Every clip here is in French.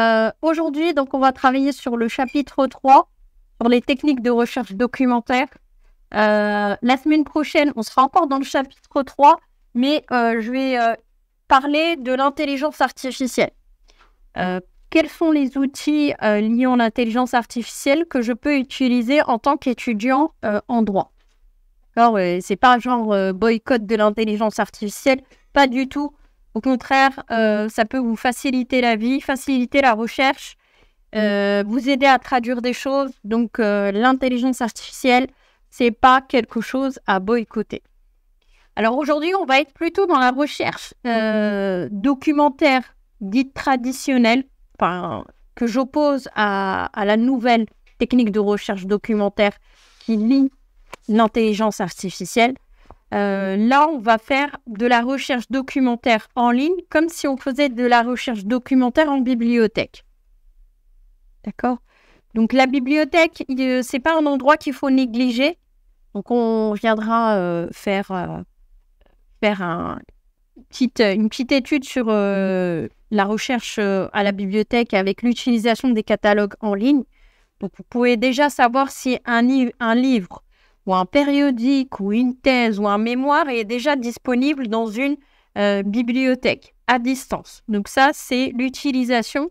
Euh, aujourd'hui, donc, on va travailler sur le chapitre 3, sur les techniques de recherche documentaire. Euh, la semaine prochaine, on sera encore dans le chapitre 3, mais euh, je vais parler de l'intelligence artificielle. quels sont les outils liés à l'intelligence artificielle que je peux utiliser en tant qu'étudiant en droit Ce c'est pas un genre boycott de l'intelligence artificielle, pas du tout. Au contraire, euh, mhm. ça peut vous faciliter la vie, faciliter la recherche, euh, mhm. vous aider à traduire des choses. Donc, euh, l'intelligence artificielle, c'est pas quelque chose à boycotter. Alors aujourd'hui, on va être plutôt dans la recherche mhm. documentaire dite traditionnelle, enfin, que j'oppose à, à la nouvelle technique de recherche documentaire qui lie l'intelligence artificielle. Euh, là, on va faire de la recherche documentaire en ligne, comme si on faisait de la recherche documentaire en bibliothèque. D'accord Donc la bibliothèque, ce n'est pas un endroit qu'il faut négliger. Donc on viendra euh, faire, euh, faire une petite étude sur la recherche à la bibliothèque avec l'utilisation des catalogues en ligne. Donc vous pouvez déjà savoir si un livre ou un périodique ou une thèse ou un mémoire est déjà disponible dans une euh, bibliothèque à distance. Donc ça, c'est l'utilisation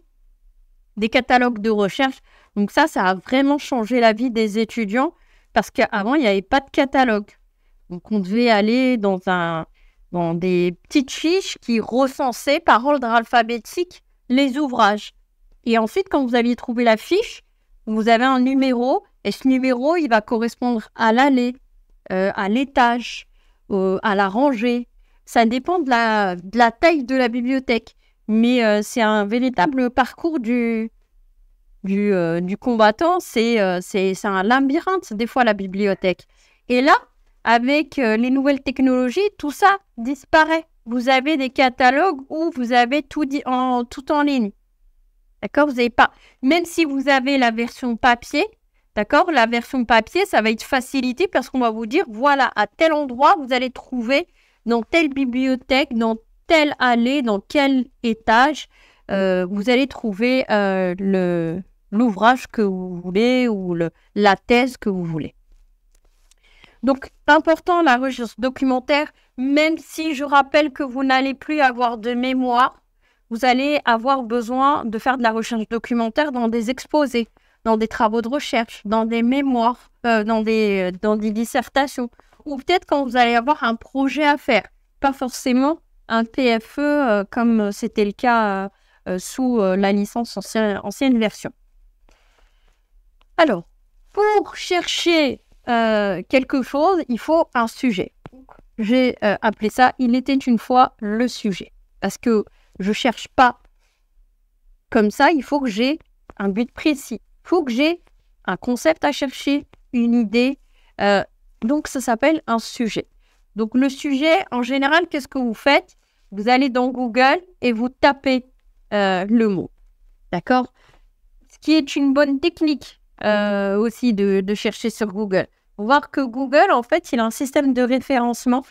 des catalogues de recherche. Donc ça, ça a vraiment changé la vie des étudiants parce qu'avant, il n'y avait pas de catalogue. Donc on devait aller dans, un, dans des petites fiches qui recensaient par ordre alphabétique les ouvrages. Et ensuite, quand vous aviez trouvé la fiche, vous avez un numéro et ce numéro, il va correspondre à l'allée, euh, à l'étage, à la rangée. Ça dépend de la, taille de la bibliothèque. Mais euh, c'est un véritable parcours du, du, euh, combattant. C'est, un labyrinthe, des fois, la bibliothèque. Et là, avec les nouvelles technologies, tout ça disparaît. Vous avez des catalogues où vous avez tout, en, tout en ligne. D'accord Vous n'avez pas. Même si vous avez la version papier, D'accord La version papier, ça va être facilité parce qu'on va vous dire, voilà, à tel endroit, vous allez trouver dans telle bibliothèque, dans telle allée, dans quel étage, euh, vous allez trouver euh, l'ouvrage que vous voulez ou la thèse que vous voulez. Donc, important la recherche documentaire, même si je rappelle que vous n'allez plus avoir de mémoire, vous allez avoir besoin de faire de la recherche documentaire dans des exposés dans des travaux de recherche, dans des mémoires, euh, dans, des, euh, dans des dissertations. Ou peut-être quand vous allez avoir un projet à faire, pas forcément un PFE euh, comme c'était le cas sous la licence ancienne, ancienne version. Alors, pour chercher quelque chose, il faut un sujet. J'ai appelé ça Il était une fois le sujet. Parce que je ne cherche pas comme ça, il faut que j'ai un but précis que j'ai un concept à chercher, une idée. Euh, donc, ça s'appelle un sujet. Donc, le sujet, en général, qu'est-ce que vous faites Vous allez dans Google et vous tapez euh, le mot. D'accord Ce qui est une bonne technique euh, aussi de, chercher sur Google. voir que Google, en fait, il a un système de référencement.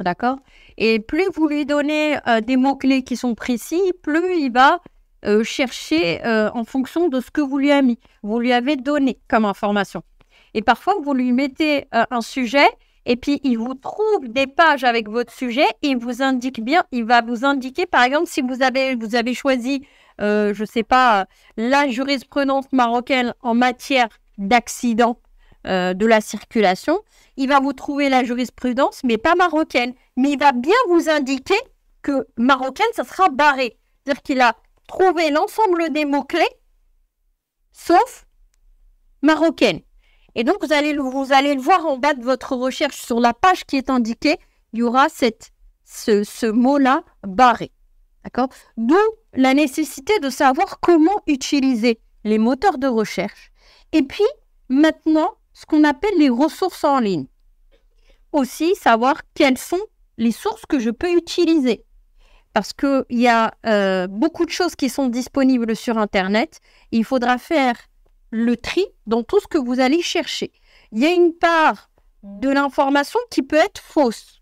D'accord Et plus vous lui donnez des mots-clés qui sont précis, plus il va euh, chercher euh, en fonction de ce que vous lui avez mis, vous lui avez donné comme information. Et parfois, vous lui mettez euh, un sujet et puis il vous trouve des pages avec votre sujet et il vous indique bien, il va vous indiquer, par exemple, si vous avez, vous avez choisi, je ne sais pas, la jurisprudence marocaine en matière d'accident de la circulation, il va vous trouver la jurisprudence, mais pas marocaine. Mais il va bien vous indiquer que marocaine, ça sera barré. C'est-à-dire qu'il a trouver l'ensemble des mots-clés, sauf marocaine. Et donc, vous allez, le voir en bas de votre recherche sur la page qui est indiquée, il y aura ce, ce mot-là barré. D'accord D'où la nécessité de savoir comment utiliser les moteurs de recherche. Et puis, maintenant, ce qu'on appelle les ressources en ligne. Aussi, savoir quelles sont les sources que je peux utiliser parce qu'il y a euh, beaucoup de choses qui sont disponibles sur Internet. Il faudra faire le tri dans tout ce que vous allez chercher. Il y a une part de l'information qui peut être fausse.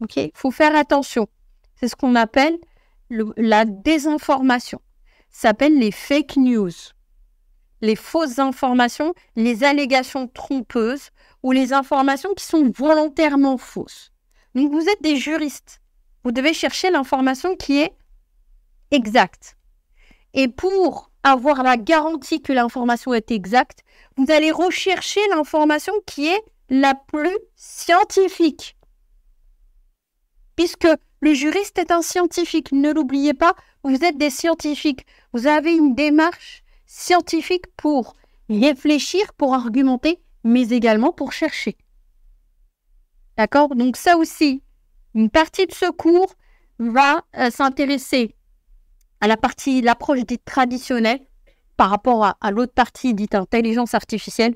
OK Il faut faire attention. C'est ce qu'on appelle la désinformation. Ça s'appelle les fake news. Les fausses informations, les allégations trompeuses ou les informations qui sont volontairement fausses. Donc vous êtes des juristes vous devez chercher l'information qui est exacte. Et pour avoir la garantie que l'information est exacte, vous allez rechercher l'information qui est la plus scientifique. Puisque le juriste est un scientifique, ne l'oubliez pas, vous êtes des scientifiques. Vous avez une démarche scientifique pour réfléchir, pour argumenter, mais également pour chercher. D'accord Donc ça aussi, une partie de ce cours va euh, s'intéresser à la partie, l'approche dite traditionnelle par rapport à, l'autre partie dite intelligence artificielle.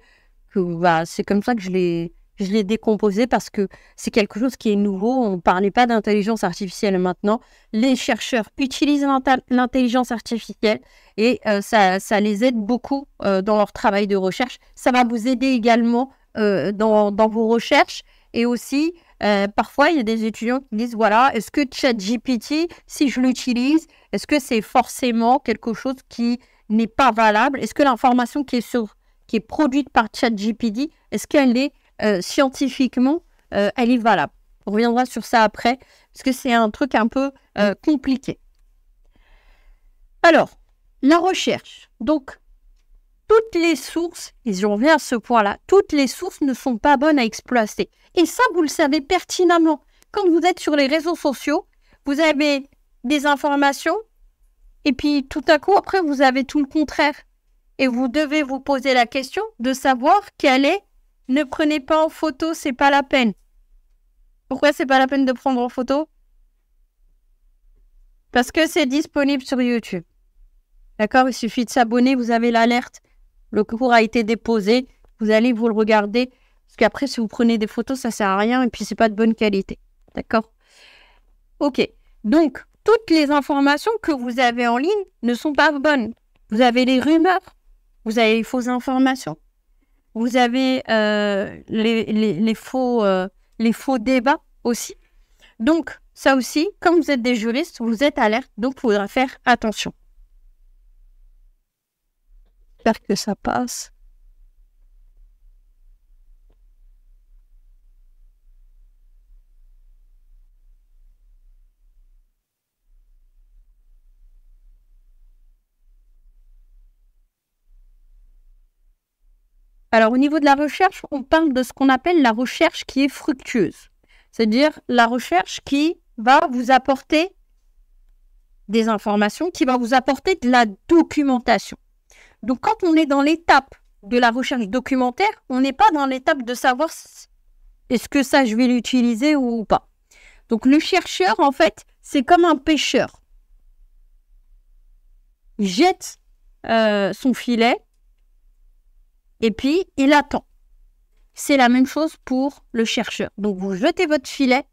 Que, bah, c'est comme ça que je l'ai, je l'ai décomposé parce que c'est quelque chose qui est nouveau. On ne parlait pas d'intelligence artificielle maintenant. Les chercheurs utilisent l'intelligence artificielle et euh, ça, ça, les aide beaucoup euh, dans leur travail de recherche. Ça va vous aider également dans, dans, vos recherches et aussi euh, parfois, il y a des étudiants qui disent, voilà, est-ce que ChatGPT, si je l'utilise, est-ce que c'est forcément quelque chose qui n'est pas valable Est-ce que l'information qui est, produite par ChatGPT, est-ce qu'elle est, euh, scientifiquement, euh, elle est valable On reviendra sur ça après, parce que c'est un truc un peu compliqué. Alors, la recherche. Donc, toutes les sources, et je reviens à ce point-là, toutes les sources ne sont pas bonnes à exploiter. Et ça, vous le savez pertinemment. Quand vous êtes sur les réseaux sociaux, vous avez des informations, et puis tout à coup, après, vous avez tout le contraire. Et vous devez vous poser la question de savoir quelle est ne prenez pas en photo, c'est pas la peine. Pourquoi c'est pas la peine de prendre en photo Parce que c'est disponible sur YouTube. D'accord Il suffit de s'abonner, vous avez l'alerte. Le cours a été déposé. Vous allez vous le regarder. Parce qu'après, si vous prenez des photos, ça sert à rien et puis ce n'est pas de bonne qualité. D'accord Ok. Donc, toutes les informations que vous avez en ligne ne sont pas bonnes. Vous avez les rumeurs, vous avez les fausses informations, vous avez euh, les, faux, euh, les faux débats aussi. Donc, ça aussi, quand vous êtes des juristes, vous êtes alerte, donc il faudra faire attention que ça passe. Alors au niveau de la recherche, on parle de ce qu'on appelle la recherche qui est fructueuse, c'est-à-dire la recherche qui va vous apporter des informations, qui va vous apporter de la documentation. Donc quand on est dans l'étape de la recherche documentaire, on n'est pas dans l'étape de savoir est-ce que ça, je vais l'utiliser ou pas. Donc le chercheur, en fait, c'est comme un pêcheur. Il jette euh, son filet et puis il attend. C'est la même chose pour le chercheur. Donc vous jetez votre filet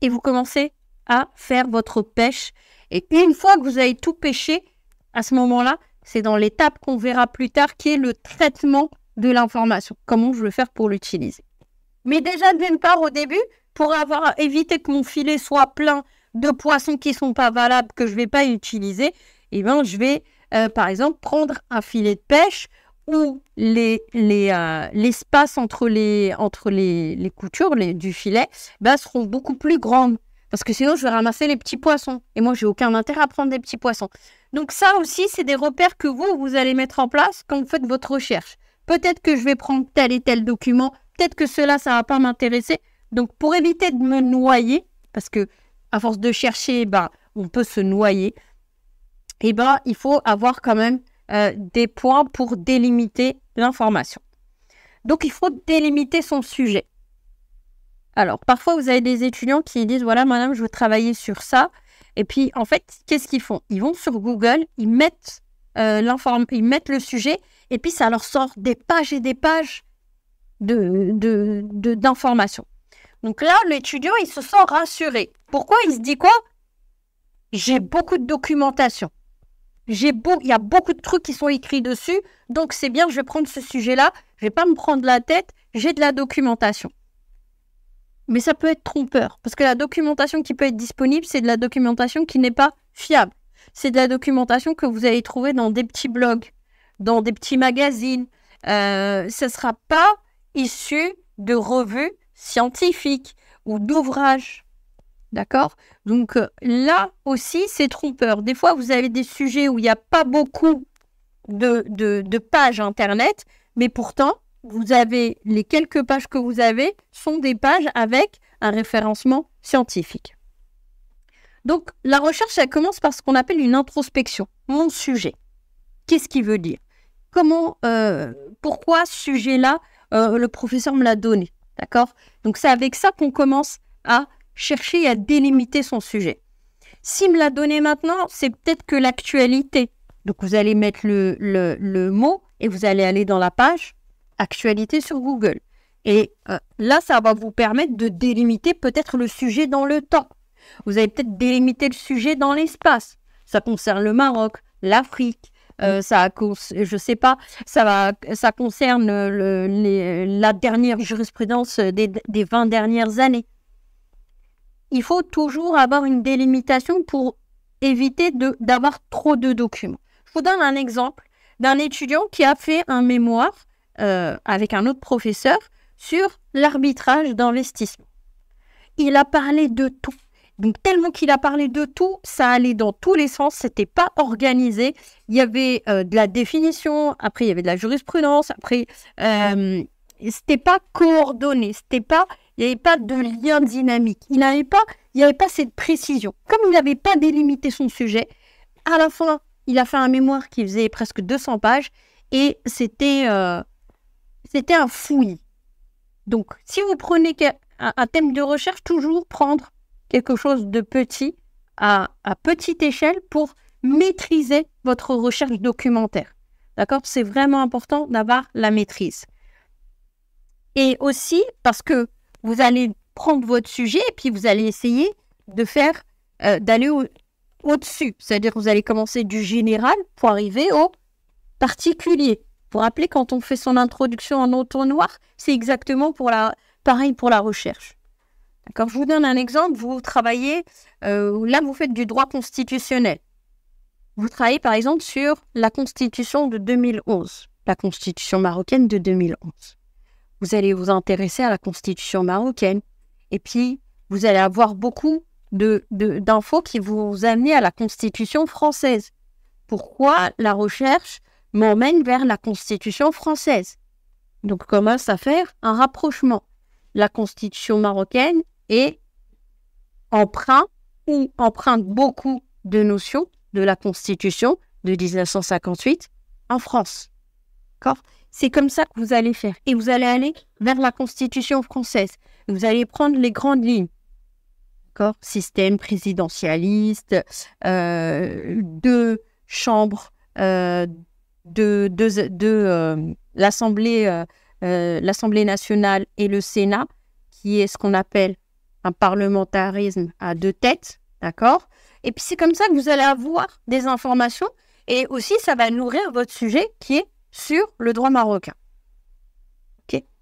et vous commencez à faire votre pêche. Et une fois que vous avez tout pêché, à ce moment-là, c'est dans l'étape qu'on verra plus tard qui est le traitement de l'information, comment je vais faire pour l'utiliser. Mais déjà, d'une part, au début, pour avoir évité que mon filet soit plein de poissons qui ne sont pas valables, que je ne vais pas utiliser, et eh ben, je vais, euh, par exemple, prendre un filet de pêche où les, euh, l'espace les, entre les, entre les, coutures du filet ben, seront beaucoup plus grandes. Parce que sinon, je vais ramasser les petits poissons. Et moi, j'ai aucun intérêt à prendre des petits poissons. Donc ça aussi, c'est des repères que vous, vous allez mettre en place quand vous faites votre recherche. Peut-être que je vais prendre tel et tel document, peut-être que cela, ça ne va pas m'intéresser. Donc pour éviter de me noyer, parce que à force de chercher, bah, on peut se noyer, eh ben, il faut avoir quand même euh, des points pour délimiter l'information. Donc il faut délimiter son sujet. Alors parfois, vous avez des étudiants qui disent, voilà, madame, je veux travailler sur ça. Et puis, en fait, qu'est-ce qu'ils font Ils vont sur Google, ils mettent, euh, ils mettent le sujet, et puis ça leur sort des pages et des pages d'informations. De, de, Donc là, l'étudiant, il se sent rassuré. Pourquoi Il se dit quoi J'ai beaucoup de documentation. J'ai beau, il y a beaucoup de trucs qui sont écrits dessus, donc c'est bien, je vais prendre ce sujet-là, je vais pas me prendre la tête, j'ai de la documentation mais ça peut être trompeur, parce que la documentation qui peut être disponible, c'est de la documentation qui n'est pas fiable. C'est de la documentation que vous allez trouver dans des petits blogs, dans des petits magazines. ce euh, ça ne sera pas issu de revues scientifiques ou d'ouvrages. D'accord Donc euh, là aussi, c'est trompeur. Des fois, vous avez des sujets où il n'y a pas beaucoup de pages Internet, mais pourtant, vous avez, les quelques pages que vous avez sont des pages avec un référencement scientifique. Donc, la recherche, elle commence par ce qu'on appelle une introspection. Mon sujet. Qu'est-ce qu'il veut dire Comment, euh, pourquoi ce sujet-là, euh, le professeur me l'a donné D'accord Donc, c'est avec ça qu'on commence à chercher à délimiter son sujet. S'il me l'a donné maintenant, c'est peut-être que l'actualité. Donc, vous allez mettre le mot et vous allez aller dans la page actualité sur Google. Et euh, là, ça va vous permettre de délimiter peut-être le sujet dans le temps. Vous allez peut-être délimiter le sujet dans l'espace. Ça concerne le Maroc, l'Afrique, euh, ça, je sais pas, ça, va, ça concerne la dernière jurisprudence des, des 20 dernières années. Il faut toujours avoir une délimitation pour éviter d'avoir trop de documents. Je vous donne un exemple d'un étudiant qui a fait un mémoire euh, avec un autre professeur sur l'arbitrage d'investissement. Il a parlé de tout. Donc tellement qu'il a parlé de tout, ça allait dans tous les sens, c'était pas organisé. Il y avait euh, de la définition, après il y avait de la jurisprudence, après euh, c'était pas coordonné, c'était pas, il n'y avait pas de lien dynamique. Il n'avait pas, il n'y avait pas cette précision. Comme il n'avait pas délimité son sujet, à la fin il a fait un mémoire qui faisait presque 200 pages et c'était euh, c'était un fouillis. Donc, si vous prenez un, thème de recherche, toujours prendre quelque chose de petit à, petite échelle pour maîtriser votre recherche documentaire. D'accord C'est vraiment important d'avoir la maîtrise. Et aussi parce que vous allez prendre votre sujet et puis vous allez essayer de faire, euh, d'aller au-dessus. Au dessus cest à dire que vous allez commencer du général pour arriver au particulier. Pour rappeler, quand on fait son introduction en auto-noir, c'est exactement pour la, pareil pour la recherche. D'accord Je vous donne un exemple. Vous travaillez, euh, là, vous faites du droit constitutionnel. Vous travaillez par exemple sur la Constitution de 2011, la Constitution marocaine de 2011. Vous allez vous intéresser à la Constitution marocaine. Et puis, vous allez avoir beaucoup d'infos de, qui vous amener à la Constitution française. Pourquoi la recherche m'emmène vers la Constitution française. Donc commence à faire un rapprochement. La Constitution marocaine est emprunt ou emprunte beaucoup de notions de la Constitution de 1958 en France. C'est comme ça que vous allez faire. Et vous allez aller vers la Constitution française. Vous allez prendre les grandes lignes. Système présidentialiste, euh, deux chambres euh, de, euh, euh, euh, l'Assemblée nationale et le Sénat, qui est ce qu'on appelle un parlementarisme à deux têtes, d'accord Et puis c'est comme ça que vous allez avoir des informations et aussi ça va nourrir votre sujet qui est sur le droit marocain.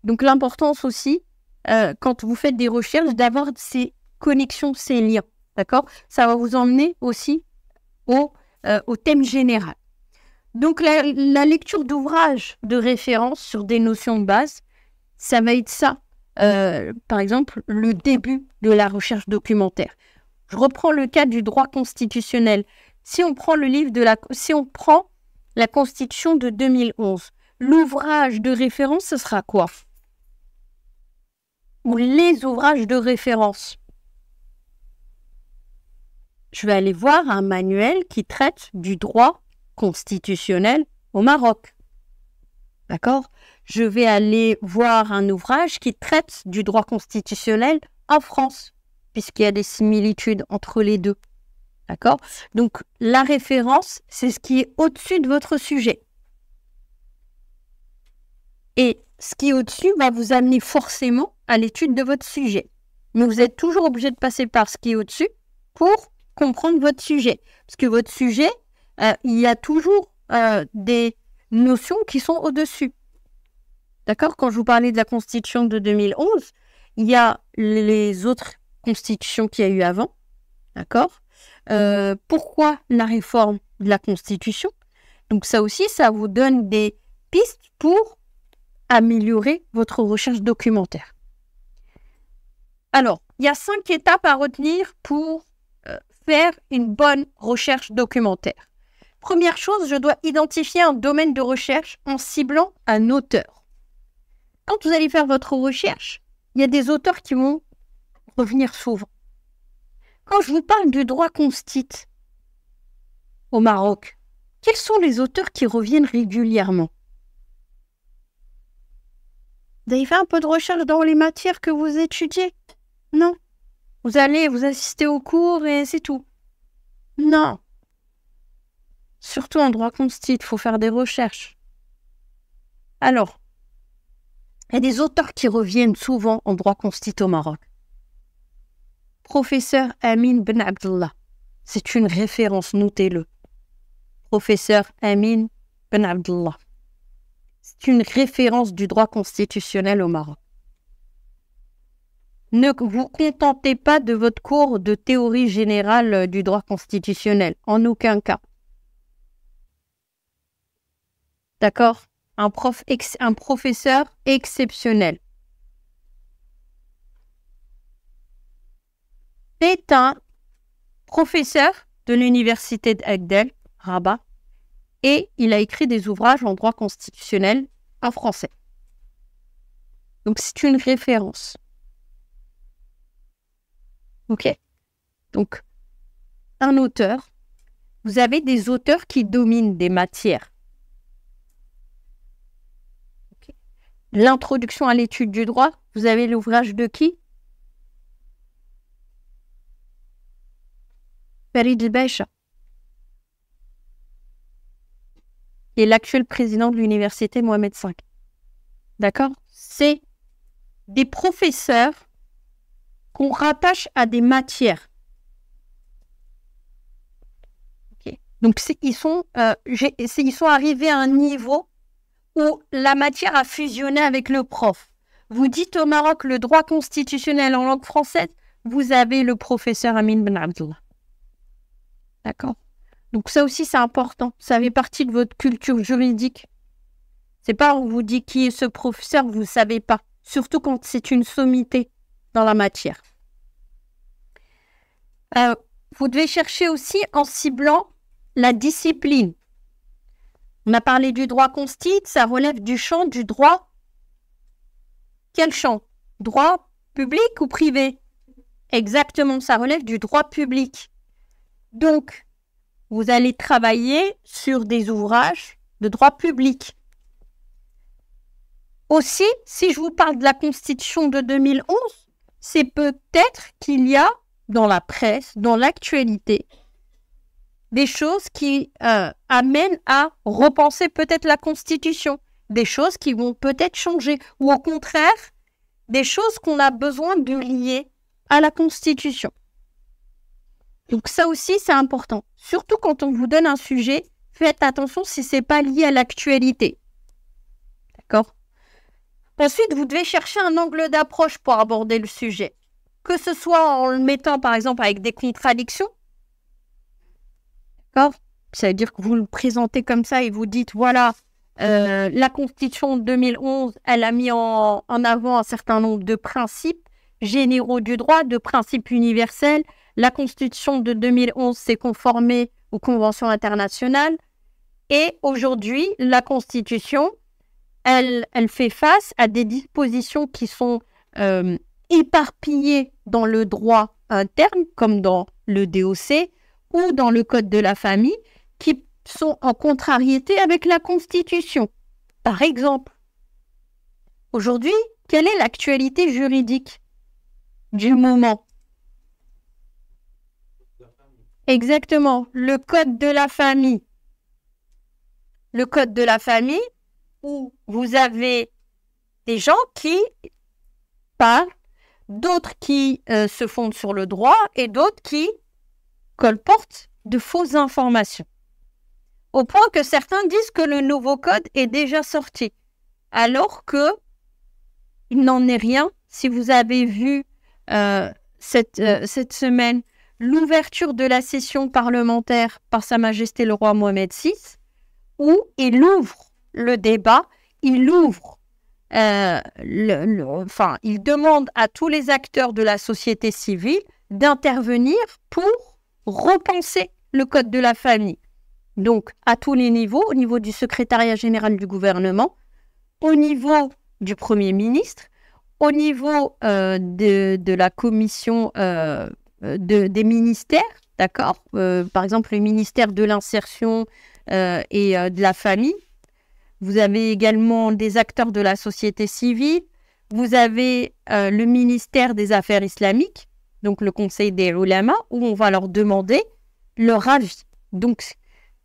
Donc l'importance aussi, quand vous faites des recherches, d'avoir ces connexions, ces liens, d'accord Ça va vous emmener aussi au, au thème général. Donc la, lecture d'ouvrages de référence sur des notions de base, ça va être ça. Euh, par exemple, le début de la recherche documentaire. Je reprends le cas du droit constitutionnel. Si on prend le livre de la, si on prend la Constitution de 2011, l'ouvrage de référence, ce sera quoi Ou les ouvrages de référence Je vais aller voir un manuel qui traite du droit constitutionnel au Maroc. D'accord Je vais aller voir un ouvrage qui traite du droit constitutionnel en France, puisqu'il y a des similitudes entre les deux. D'accord Donc, la référence, c'est ce qui est au-dessus de votre sujet. Et ce qui est au-dessus va vous amener forcément à l'étude de votre sujet. Mais vous êtes toujours obligé de passer par ce qui est au-dessus pour comprendre votre sujet. Parce que votre sujet, euh, il y a toujours euh, des notions qui sont au-dessus. D'accord Quand je vous parlais de la constitution de 2011, il y a les autres constitutions qu'il y a eu avant. D'accord euh, Pourquoi la réforme de la constitution Donc ça aussi, ça vous donne des pistes pour améliorer votre recherche documentaire. Alors, il y a cinq étapes à retenir pour faire une bonne recherche documentaire. Première chose, je dois identifier un domaine de recherche en ciblant un auteur. Quand vous allez faire votre recherche, il y a des auteurs qui vont revenir souvent. Quand je vous parle du droit constite au Maroc, quels sont les auteurs qui reviennent régulièrement Vous avez fait un peu de recherche dans les matières que vous étudiez Non. Vous allez vous assister aux cours et c'est tout. Non. Surtout en droit constitutionnel, il faut faire des recherches. Alors, il y a des auteurs qui reviennent souvent en droit constitutionnel au Maroc. Professeur Amin Ben Abdullah, c'est une référence, notez-le. Professeur Amin Ben Abdullah. C'est une référence du droit constitutionnel au Maroc. Ne vous contentez pas de votre cours de théorie générale euh, du droit constitutionnel, en aucun cas. D'accord un, prof un professeur exceptionnel. C'est un professeur de l'université d'Agdel, Rabat, et il a écrit des ouvrages en droit constitutionnel en français. Donc c'est une référence. OK. Donc, un auteur, vous avez des auteurs qui dominent des matières. L'introduction à l'étude du droit, vous avez l'ouvrage de qui Farid El-Becha, Et l'actuel président de l'université Mohamed V. D'accord C'est des professeurs qu'on rattache à des matières. Donc, ils sont, euh, ils sont arrivés à un niveau où la matière a fusionné avec le prof. Vous dites au Maroc le droit constitutionnel en langue française, vous avez le professeur Amin Ben Abdullah. D'accord Donc ça aussi c'est important, ça fait partie de votre culture juridique. C'est pas on vous dit qui est ce professeur, vous ne savez pas, surtout quand c'est une sommité dans la matière. Euh, vous devez chercher aussi en ciblant la discipline. On a parlé du droit constite, ça relève du champ du droit. Quel champ Droit public ou privé Exactement, ça relève du droit public. Donc, vous allez travailler sur des ouvrages de droit public. Aussi, si je vous parle de la Constitution de 2011, c'est peut-être qu'il y a dans la presse, dans l'actualité, des choses qui euh, amènent à repenser peut-être la Constitution, des choses qui vont peut-être changer, ou au contraire, des choses qu'on a besoin de lier à la Constitution. Donc ça aussi, c'est important. Surtout quand on vous donne un sujet, faites attention si ce n'est pas lié à l'actualité. D'accord Ensuite, vous devez chercher un angle d'approche pour aborder le sujet. Que ce soit en le mettant, par exemple, avec des contradictions, ça veut dire que vous le présentez comme ça et vous dites voilà, euh, la Constitution de 2011, elle a mis en, avant un certain nombre de principes généraux du droit, de principes universels. La Constitution de 2011 s'est conformée aux conventions internationales. Et aujourd'hui, la Constitution, elle, fait face à des dispositions qui sont euh, éparpillées dans le droit interne, comme dans le DOC, ou dans le Code de la famille qui sont en contrariété avec la Constitution. Par exemple, aujourd'hui, quelle est l'actualité juridique du moment Exactement, le Code de la famille. Le Code de la famille où vous avez des gens qui parlent, d'autres qui euh, se fondent sur le droit et d'autres qui colporte de fausses informations. Au point que certains disent que le nouveau code est déjà sorti, alors que il n'en est rien. Si vous avez vu euh, cette, euh, cette semaine l'ouverture de la session parlementaire par Sa Majesté le Roi Mohamed VI, où il ouvre le débat, il ouvre, euh, le, enfin, il demande à tous les acteurs de la société civile d'intervenir pour repenser le code de la famille. Donc, à tous les niveaux, au niveau du secrétariat général du gouvernement, au niveau du Premier ministre, au niveau euh, de, la commission euh, des ministères, d'accord euh, Par exemple, le ministère de l'insertion et de la famille. Vous avez également des acteurs de la société civile. Vous avez le ministère des Affaires islamiques donc le conseil des ulama, où on va leur demander leur avis. Donc,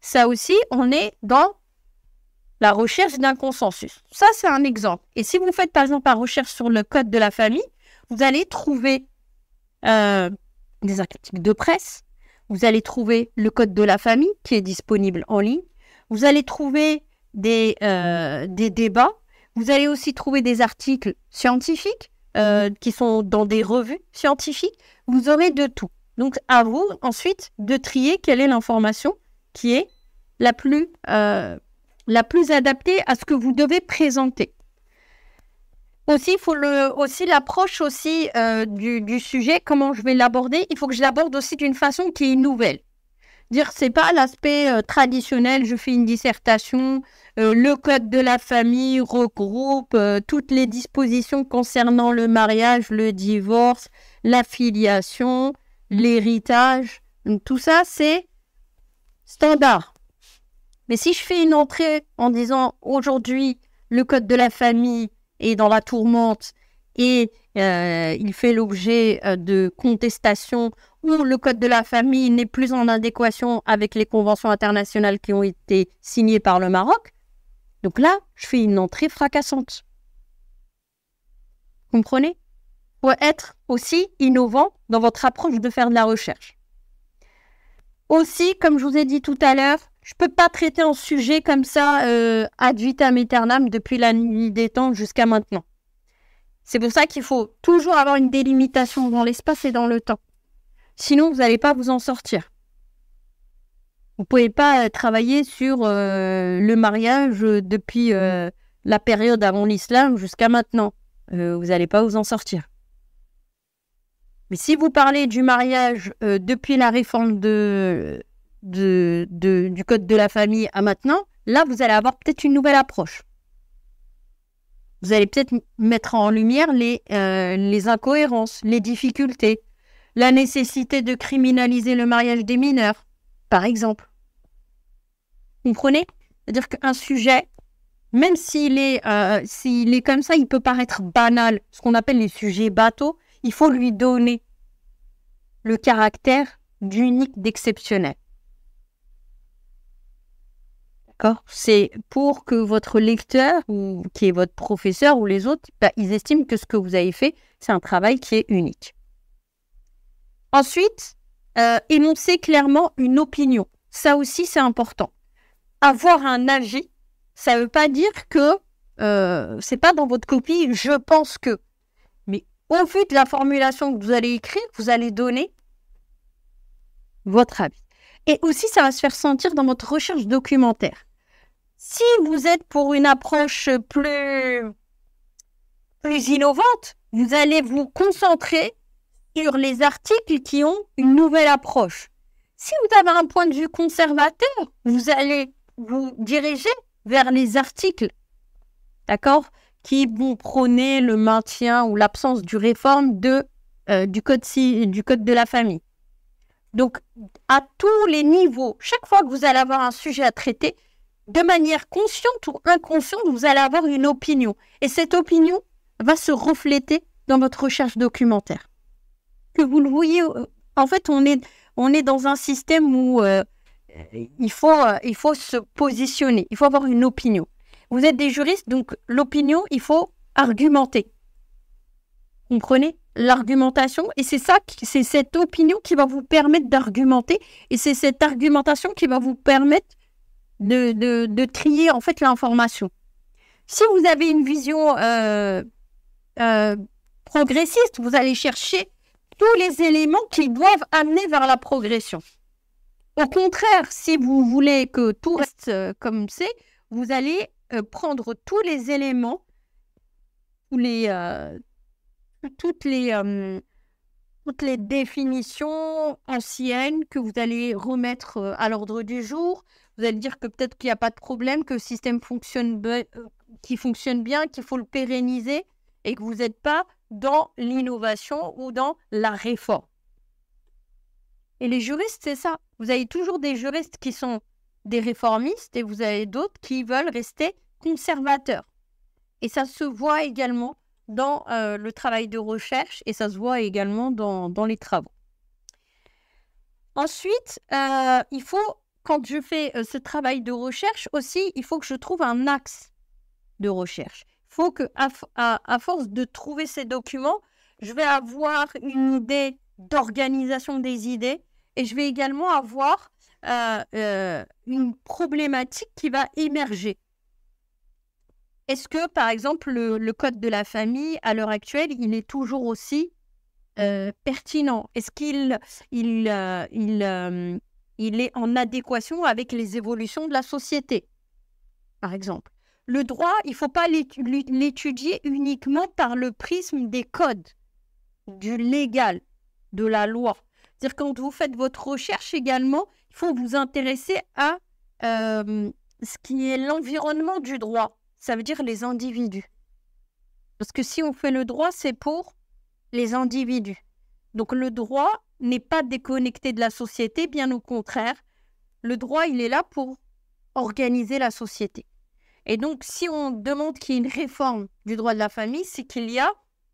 ça aussi, on est dans la recherche d'un consensus. Ça, c'est un exemple. Et si vous faites, par exemple, la recherche sur le code de la famille, vous allez trouver euh, des articles de presse, vous allez trouver le code de la famille qui est disponible en ligne, vous allez trouver des, euh, des débats, vous allez aussi trouver des articles scientifiques, euh, mhm. qui sont dans des revues scientifiques. Vous aurez de tout. Donc, à vous ensuite de trier quelle est l'information qui est la plus, euh, la plus adaptée à ce que vous devez présenter. Aussi, faut aussi l'approche aussi euh, du, sujet, comment je vais l'aborder. Il faut que je l'aborde aussi d'une façon qui est nouvelle. Dire c'est pas l'aspect euh, traditionnel, je fais une dissertation, euh, le code de la famille regroupe euh, toutes les dispositions concernant le mariage, le divorce, la filiation, l'héritage. Tout ça, c'est standard. Mais si je fais une entrée en disant aujourd'hui, le code de la famille est dans la tourmente et il fait l'objet de contestations où le code de la famille n'est plus en adéquation avec les conventions internationales qui ont été signées par le Maroc, donc là, je fais une entrée fracassante. Vous comprenez Pour être aussi innovant dans votre approche de faire de la recherche. Aussi, comme je vous ai dit tout à l'heure, je ne peux pas traiter un sujet comme ça euh, ad vitam aeternam depuis la nuit des temps jusqu'à maintenant. C'est pour ça qu'il faut toujours avoir une délimitation dans l'espace et dans le temps. Sinon, vous n'allez pas vous en sortir. Vous ne pouvez pas euh, travailler sur euh, le mariage depuis euh, la période avant l'islam jusqu'à maintenant. vous n'allez pas vous en sortir. Mais si vous parlez du mariage depuis la réforme du code de la famille à maintenant, là, vous allez avoir peut-être une nouvelle approche. Vous allez peut-être mettre en lumière les incohérences, les difficultés, la nécessité de criminaliser le mariage des mineurs, par exemple. Comprenez C'est-à-dire qu'un sujet, même s'il est, euh, s'il est comme ça, il peut paraître banal, ce qu'on appelle les sujets bateaux, il faut lui donner le caractère d'unique, d'exceptionnel. D'accord C'est pour que votre lecteur, ou qui est votre professeur ou les autres, bah, ils estiment que ce que vous avez fait, c'est un travail qui est unique. Ensuite, euh, énoncer clairement une opinion. Ça aussi, c'est important. Avoir un avis, ça ne veut pas dire que ce euh, c'est pas dans votre copie je pense que. Mais au vu de la formulation que vous allez écrire, vous allez donner votre avis. Et aussi, ça va se faire sentir dans votre recherche documentaire. Si vous êtes pour une approche plus, plus innovante, vous allez vous concentrer sur les articles qui ont une nouvelle approche. Si vous avez un point de vue conservateur, vous allez vous diriger vers les articles, d'accord, qui vont prôner le maintien ou l'absence du réforme de, euh, du code de la famille. Donc, à tous les niveaux, chaque fois que vous allez avoir un sujet à traiter, de manière consciente ou inconsciente, vous allez avoir une opinion. Et cette opinion va se refléter dans votre recherche documentaire que vous le voyez, euh, en fait, on est, on est dans un système où euh, il, faut, euh, il faut se positionner, il faut avoir une opinion. Vous êtes des juristes, donc l'opinion, il faut argumenter. Vous Comprenez l'argumentation et c'est ça, c'est cette opinion qui va vous permettre d'argumenter et c'est cette argumentation qui va vous permettre de, trier en fait l'information. Si vous avez une vision progressiste, vous allez chercher tous les éléments qui doivent amener vers la progression. Au contraire, si vous voulez que tout reste euh, comme c'est, vous allez euh, prendre tous les éléments, tous les, euh, toutes, les, toutes les définitions anciennes que vous allez remettre à l'ordre du jour. Vous allez dire que peut-être qu'il n'y a pas de problème, que le système fonctionne, qui fonctionne bien, qu'il faut le pérenniser et que vous n'êtes pas dans l'innovation ou dans la réforme. Et les juristes, c'est ça. Vous avez toujours des juristes qui sont des réformistes et vous avez d'autres qui veulent rester conservateurs. Et ça se voit également dans euh, le travail de recherche et ça se voit également dans, les travaux. Ensuite, euh, il faut, quand je fais euh, ce travail de recherche aussi, il faut que je trouve un axe de recherche faut que, à, force de trouver ces documents, je vais avoir une idée d'organisation des idées et je vais également avoir euh, euh, une problématique qui va émerger. Est-ce que, par exemple, le, code de la famille, à l'heure actuelle, il est toujours aussi euh, pertinent Est-ce qu'il il, il est en adéquation avec les évolutions de la société, par exemple le droit, il ne faut pas l'étudier uniquement par le prisme des codes, du légal, de la loi. C'est-à-dire quand vous faites votre recherche également, il faut vous intéresser à euh, ce qui est l'environnement du droit, ça veut dire les individus. Parce que si on fait le droit, c'est pour les individus. Donc le droit n'est pas déconnecté de la société, bien au contraire. Le droit, il est là pour organiser la société. Et donc, si on demande qu'il y ait une réforme du droit de la famille, c'est qu'il y a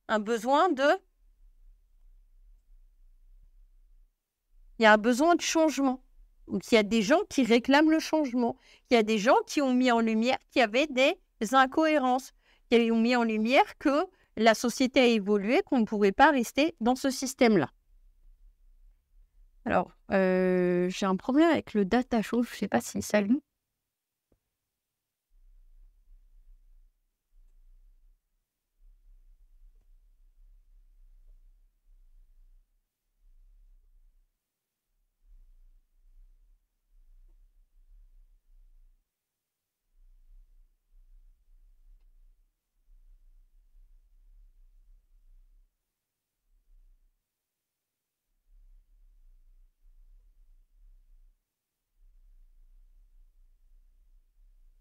un besoin de... Il y a besoin de changement. il y a des gens qui réclament le changement. Il y a des gens qui ont mis en lumière qu'il y avait des incohérences, qui ont mis en lumière que la société a évolué, qu'on ne pouvait pas rester dans ce système-là. Alors, euh, j'ai un problème avec le data show. Je ne sais pas si ça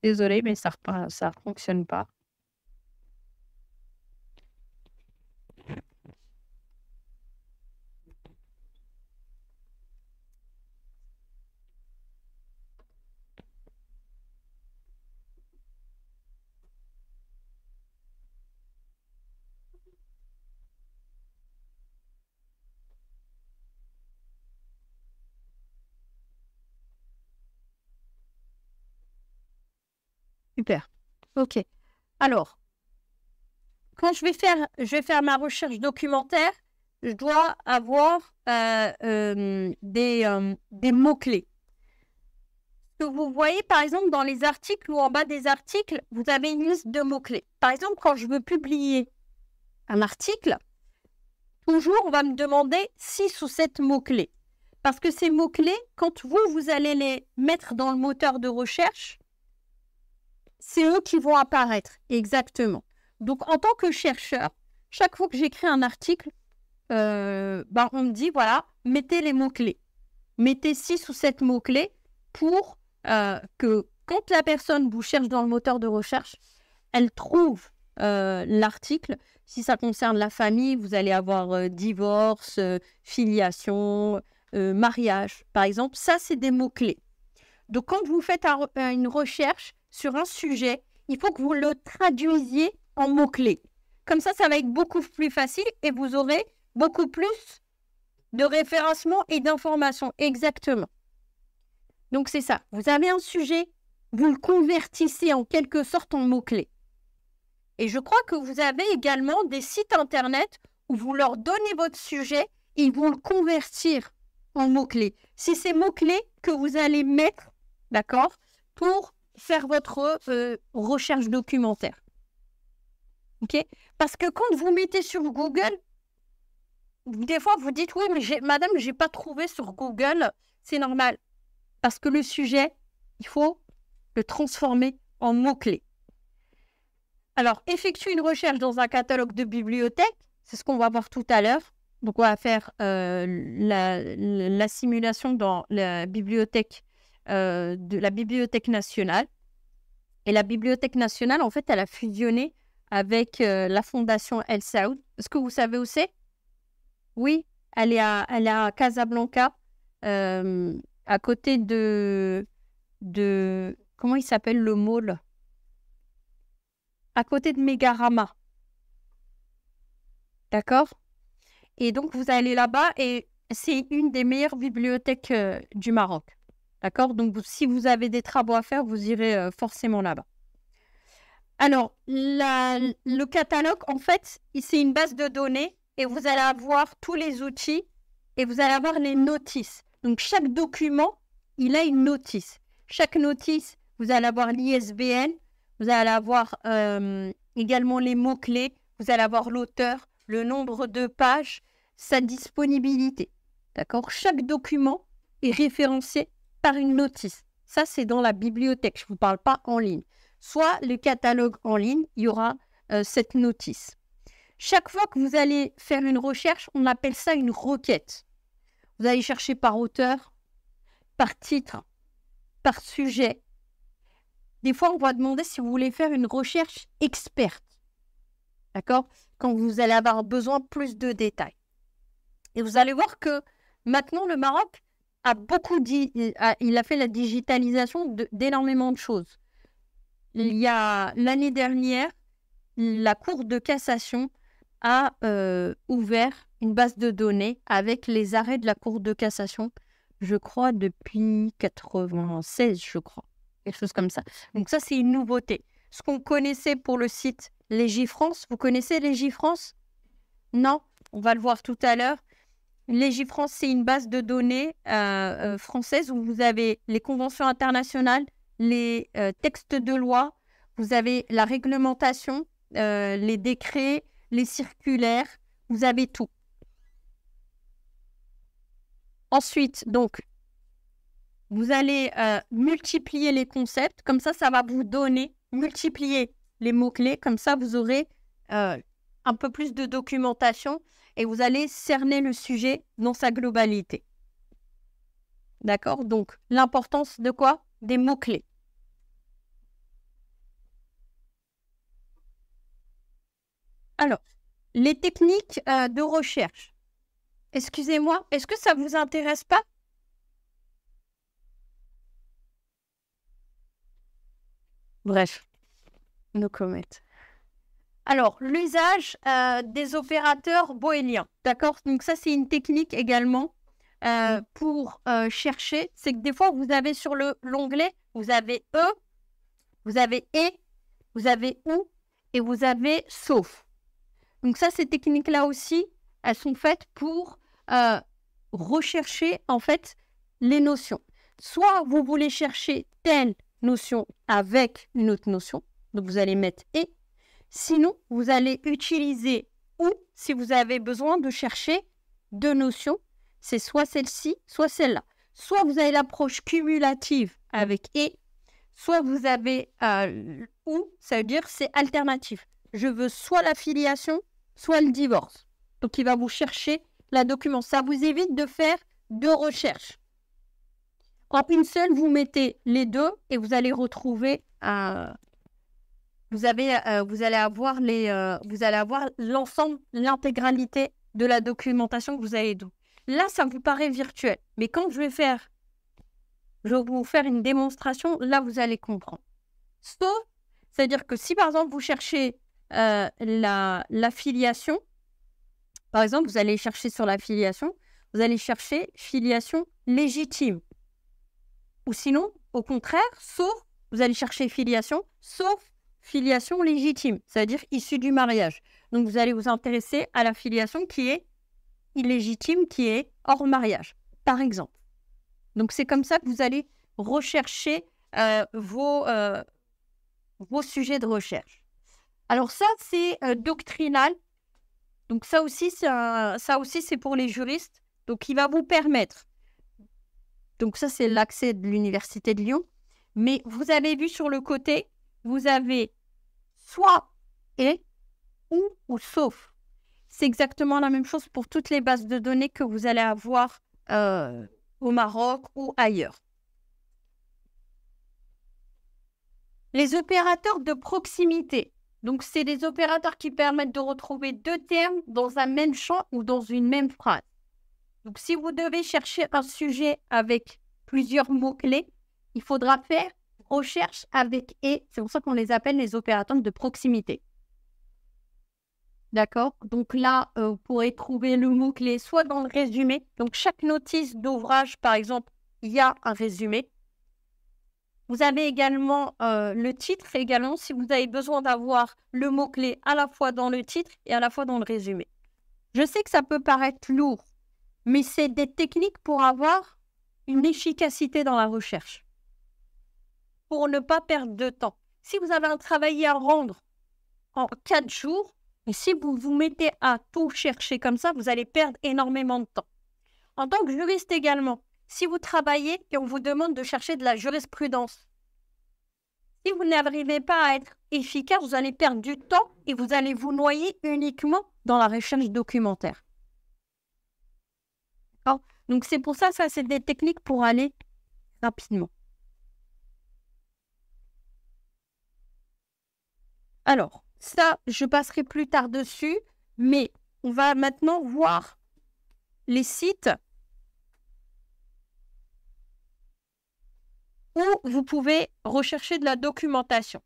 désolée, mais ça ne ça fonctionne pas. Super. OK. Alors, quand je vais faire, je vais faire ma recherche documentaire, je dois avoir euh, euh, euh, des, mots-clés. que vous voyez, par exemple, dans les articles ou en bas des articles, vous avez une liste de mots-clés. Par exemple, quand je veux publier un article, toujours, on va me demander six ou sept mots-clés. Parce que ces mots-clés, quand vous, vous allez les mettre dans le moteur de recherche, c'est eux qui vont apparaître, exactement. Donc, en tant que chercheur, chaque fois que j'écris un article, euh, ben, on me dit, voilà, mettez les mots-clés. Mettez six ou sept mots-clés pour euh, que quand la personne vous cherche dans le moteur de recherche, elle trouve euh, l'article. Si ça concerne la famille, vous allez avoir divorce, filiation, mariage, par exemple. Ça, c'est des mots-clés. Donc, quand vous faites une recherche, sur un sujet, il faut que vous le traduisiez en mots-clés. Comme ça, ça va être beaucoup plus facile et vous aurez beaucoup plus de référencement et d'informations. Exactement. Donc c'est ça. Vous avez un sujet, vous le convertissez en quelque sorte en mots-clés. Et je crois que vous avez également des sites internet où vous leur donnez votre sujet et ils vont le convertir en mots-clés. C'est ces mots-clés que vous allez mettre, d'accord, pour faire votre euh, recherche documentaire. OK Parce que quand vous mettez sur Google, des fois vous dites oui, mais madame, j'ai pas trouvé sur Google, c'est normal. Parce que le sujet, il faut le transformer en mots-clés. Alors, effectuer une recherche dans un catalogue de bibliothèque, c'est ce qu'on va voir tout à l'heure. Donc, on va faire euh, la, la, simulation dans la bibliothèque euh, de la Bibliothèque nationale. Et la Bibliothèque nationale, en fait, elle a fusionné avec euh, la Fondation El Saoud. Est-ce que vous savez où c'est Oui, elle est à, Casablanca, euh, à côté de, de... Comment il s'appelle le môle À côté de Megarama. D'accord Et donc, vous allez là-bas et c'est une des meilleures bibliothèques du Maroc. D'accord Donc, si vous avez des travaux à faire, vous irez euh, forcément là-bas. Alors, le catalogue, en fait, c'est une base de données et vous allez avoir tous les outils et vous allez avoir les notices. Donc, chaque document, il a une notice. Chaque notice, vous allez avoir l'ISBN, vous allez avoir euh, également les mots-clés, vous allez avoir l'auteur, le nombre de pages, sa disponibilité. D'accord Chaque document est référencé par une notice. Ça, c'est dans la bibliothèque, je ne vous parle pas en ligne. Soit le catalogue en ligne, il y aura euh, cette notice. Chaque fois que vous allez faire une recherche, on appelle ça une requête. Vous allez chercher par auteur, par titre, par sujet. Des fois, on va demander si vous voulez faire une recherche experte. D'accord Quand vous allez avoir besoin plus de détails. Et vous allez voir que maintenant, le Maroc, a beaucoup dit, il a, fait la digitalisation d'énormément de, choses. Mm. Il y a l'année dernière, la Cour de cassation a euh, ouvert une base de données avec les arrêts de la Cour de cassation, je crois, depuis 96, je crois, quelque chose comme ça. Donc ça, c'est une nouveauté. Ce qu'on connaissait pour le site Légifrance, vous connaissez Légifrance Non On va le voir tout à l'heure. Légifrance, c'est une base de données euh, euh, française où vous avez les conventions internationales, les euh, textes de loi, vous avez la réglementation, les décrets, les circulaires, vous avez tout. Ensuite, donc, vous allez multiplier les concepts, comme ça, ça va vous donner, multiplier les mots-clés, comme ça, vous aurez un peu plus de documentation et vous allez cerner le sujet dans sa globalité. D'accord Donc, l'importance de quoi Des mots-clés. Alors, les techniques euh, de recherche. Excusez-moi, est-ce que ça ne vous intéresse pas Bref, nos comètes. Alors, l'usage euh, des opérateurs boéliens. d'accord Donc ça, c'est une technique également euh, pour euh, chercher. C'est que des fois, vous avez sur l'onglet, vous avez « e », vous avez « et », vous avez « ou » e », vous avez « sauf ». Donc ça, ces techniques-là aussi, elles sont faites pour rechercher, en fait, les notions. Soit vous voulez chercher telle notion avec une autre notion, donc vous allez mettre « e », Sinon, vous allez utiliser ou, si vous avez besoin de chercher deux notions, c'est soit celle-ci, soit celle-là. Soit vous avez l'approche cumulative avec et, soit vous avez euh, ou, ça veut dire c'est alternatif. Je veux soit la filiation, soit le divorce. Donc, il va vous chercher la document. Ça vous évite de faire deux recherches. En une seule, vous mettez les deux et vous allez retrouver un vous, avez, euh, vous allez avoir les, euh, vous allez avoir l'ensemble, l'intégralité de la documentation que vous avez. Donc là, ça vous paraît virtuel, mais quand je vais faire, je vais vous faire une démonstration, là vous allez comprendre. Sauf, c'est-à-dire que si par exemple vous cherchez euh, la, la filiation, par exemple, vous allez chercher sur la filiation, vous allez chercher filiation légitime. Ou sinon, au contraire, sauf, vous allez chercher filiation, sauf filiation légitime, c'est-à-dire issue du mariage. Donc vous allez vous intéresser à la filiation qui est illégitime, qui est hors mariage, par exemple. Donc c'est comme ça que vous allez rechercher euh, vos, euh, vos sujets de recherche. Alors ça, c'est euh, doctrinal. Donc ça aussi, ça aussi, c'est pour les juristes. Donc il va vous permettre. Donc ça, c'est l'accès de l'Université de Lyon. Mais vous avez vu sur le côté, vous avez soit et ou ou sauf. C'est exactement la même chose pour toutes les bases de données que vous allez avoir euh, au Maroc ou ailleurs. Les opérateurs de proximité. Donc, c'est des opérateurs qui permettent de retrouver deux termes dans un même champ ou dans une même phrase. Donc, si vous devez chercher un sujet avec plusieurs mots-clés, il faudra faire recherche avec et, c'est pour ça qu'on les appelle les opérateurs de proximité. D'accord Donc là, euh, vous pourrez trouver le mot-clé soit dans le résumé. Donc chaque notice d'ouvrage, par exemple, il y a un résumé. Vous avez également euh, le titre, également si vous avez besoin d'avoir le mot-clé à la fois dans le titre et à la fois dans le résumé. Je sais que ça peut paraître lourd, mais c'est des techniques pour avoir une efficacité dans la recherche pour ne pas perdre de temps. Si vous avez un travail à rendre en quatre jours, et si vous vous mettez à tout chercher comme ça, vous allez perdre énormément de temps. En tant que juriste également, si vous travaillez et on vous demande de chercher de la jurisprudence, si vous n'arrivez pas à être efficace, vous allez perdre du temps et vous allez vous noyer uniquement dans la recherche documentaire. Donc c'est pour ça, ça c'est des techniques pour aller rapidement. Alors, ça, je passerai plus tard dessus, mais on va maintenant voir les sites où vous pouvez rechercher de la documentation.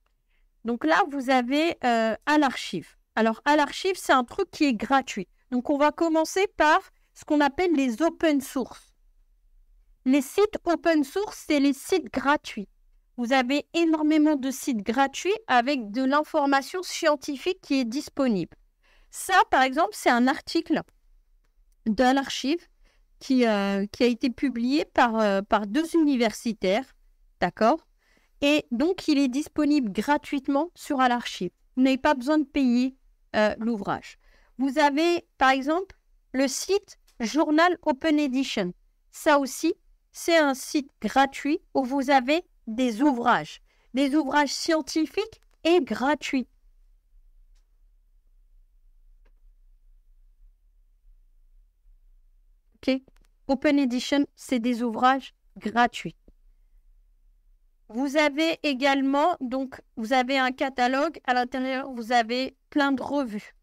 Donc là, vous avez euh, à l'archive. Alors, à l'archive, c'est un truc qui est gratuit. Donc, on va commencer par ce qu'on appelle les open source. Les sites open source, c'est les sites gratuits vous avez énormément de sites gratuits avec de l'information scientifique qui est disponible. Ça, par exemple, c'est un article d'un archive qui, euh, qui, a été publié par, euh, par deux universitaires, d'accord Et donc, il est disponible gratuitement sur archive. Vous n'avez pas besoin de payer euh, l'ouvrage. Vous avez, par exemple, le site Journal Open Edition. Ça aussi, c'est un site gratuit où vous avez des ouvrages, des ouvrages scientifiques et gratuits. OK. Open Edition, c'est des ouvrages gratuits. Vous avez également, donc, vous avez un catalogue. À l'intérieur, vous avez plein de revues.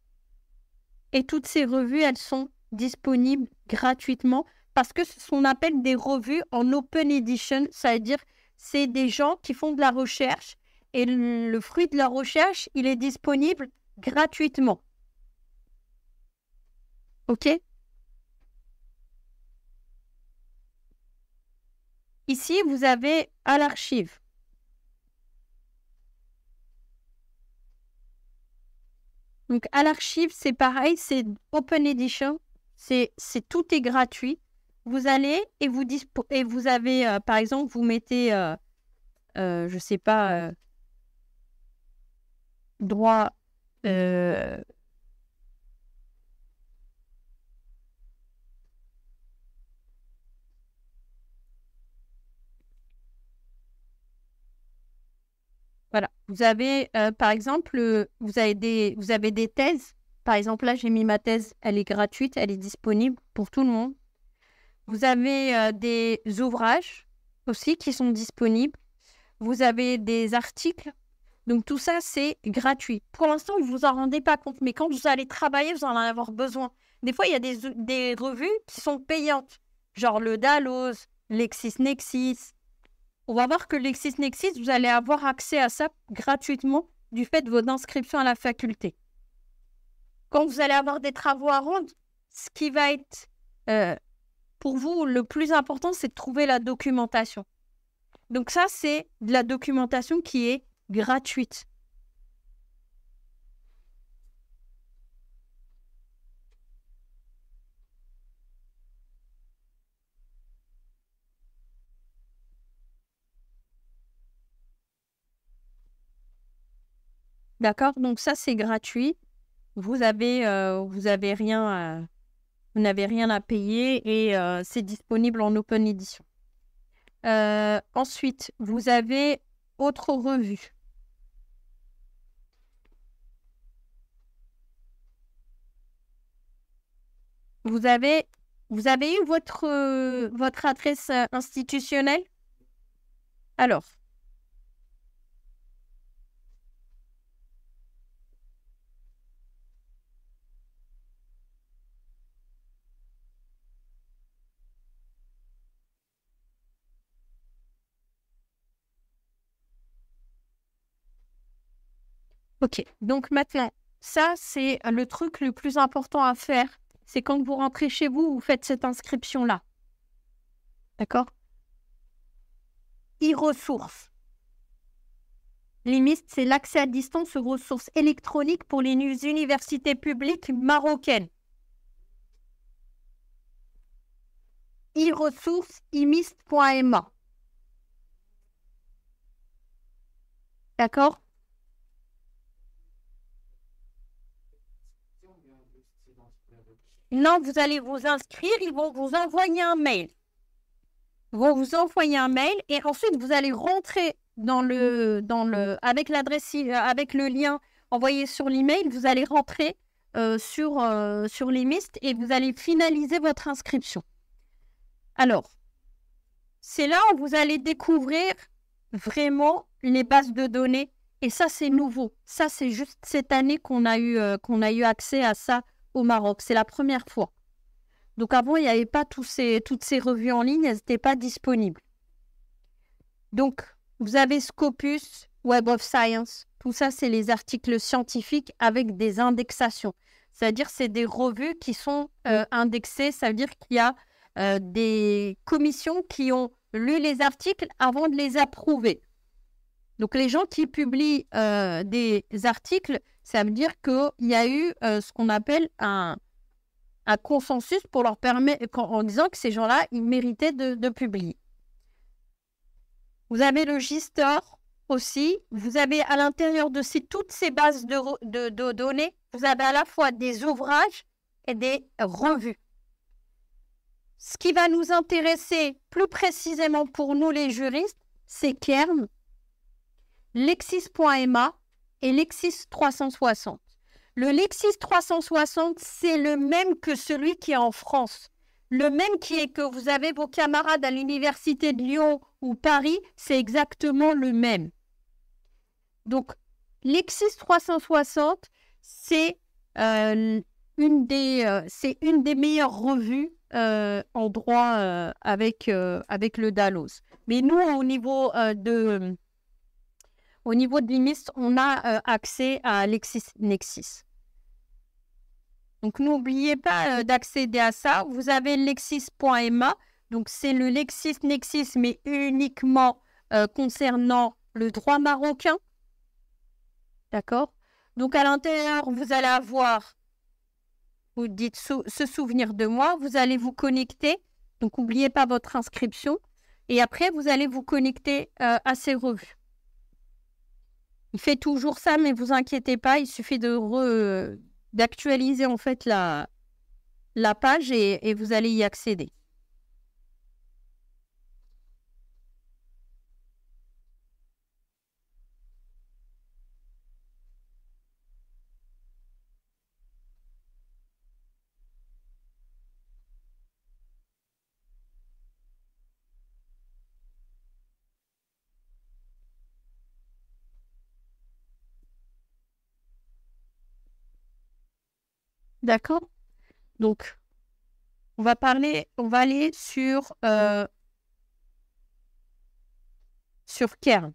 Et toutes ces revues, elles sont disponibles gratuitement parce que ce qu'on appelle des revues en open edition, ça veut dire c'est des gens qui font de la recherche et le, fruit de la recherche, il est disponible gratuitement. OK Ici, vous avez à l'archive. Donc, à l'archive, c'est pareil, c'est Open Edition, c'est tout est gratuit vous allez et vous, et vous avez, euh, par exemple, vous mettez, euh, euh, je ne sais pas, droit. Voilà, vous avez par exemple, vous avez des, vous avez des thèses. Par exemple, là, j'ai mis ma thèse, elle est gratuite, elle est disponible pour tout le monde. Vous avez euh, des ouvrages aussi qui sont disponibles. Vous avez des articles. Donc tout ça, c'est gratuit. Pour l'instant, vous ne vous en rendez pas compte, mais quand vous allez travailler, vous en avoir besoin. Des fois, il y a des, revues qui sont payantes, genre le Dalloz, LexisNexis. On va voir que LexisNexis, vous allez avoir accès à ça gratuitement du fait de votre inscription à la faculté. Quand vous allez avoir des travaux à rendre, ce qui va être euh, pour vous, le plus important, c'est de trouver la documentation. Donc ça, c'est de la documentation qui est gratuite. D'accord Donc ça, c'est gratuit. Vous avez, euh, vous avez rien à vous n'avez rien à payer et euh, c'est disponible en open edition. Euh, ensuite, vous avez autre revue. Vous avez, vous avez eu votre, euh, votre adresse institutionnelle Alors, Ok, donc maintenant, ça, c'est euh, le truc le plus important à faire. C'est quand vous rentrez chez vous, vous faites cette inscription-là. D'accord e-ressources. L'IMIST, c'est l'accès à distance aux ressources électroniques pour les universités publiques marocaines. e-ressources, D'accord Non, vous allez vous inscrire, ils vont vous envoyer un mail. Ils vont vous envoyer un mail et ensuite vous allez rentrer dans le, dans le, avec l'adresse, avec le lien envoyé sur l'email, vous allez rentrer euh, sur, euh, sur les listes et vous allez finaliser votre inscription. Alors, c'est là où vous allez découvrir vraiment les bases de données. Et ça, c'est nouveau. Ça, c'est juste cette année qu'on a, eu, euh, qu'on a eu accès à ça au Maroc. C'est la première fois. Donc avant, il n'y avait pas tous ces, toutes ces revues en ligne, elles n'étaient pas disponibles. Donc, vous avez Scopus, Web of Science, tout ça, c'est les articles scientifiques avec des indexations. C'est-à-dire, c'est des revues qui sont euh, indexées, ça veut dire qu'il y a euh, des commissions qui ont lu les articles avant de les approuver. Donc les gens qui publient euh, des articles, ça veut dire qu'il y a eu euh, ce qu'on appelle un, consensus pour leur permettre, en disant que ces gens-là, ils méritaient de, publier. Vous avez le Gistor aussi. Vous avez à l'intérieur de ces, toutes ces bases de, de données, vous avez à la fois des ouvrages et des revues. Ce qui va nous intéresser plus précisément pour nous les juristes, c'est Kern Lexis.ma et Lexis 360. Le Lexis 360, c'est le même que celui qui est en France. Le même qui est que vous avez vos camarades à l'université de Lyon ou Paris, c'est exactement le même. Donc, Lexis 360, c'est euh, une, des, euh, une des meilleures revues euh, en droit avec, avec le Dalos. Mais nous, au niveau de au niveau de l'Imist, on a euh, accès à LexisNexis. Donc n'oubliez pas euh, d'accéder à ça. Vous avez lexis.ma, donc c'est le LexisNexis, mais uniquement euh, concernant le droit marocain. D'accord Donc à l'intérieur, vous allez avoir, vous dites se souvenir de moi, vous allez vous connecter. Donc n'oubliez pas votre inscription. Et après, vous allez vous connecter à ces revues. Il fait toujours ça, mais vous inquiétez pas, il suffit d'actualiser en fait la, la page et vous allez y accéder. D'accord Donc, on va parler, on va aller sur, euh, sur Kern.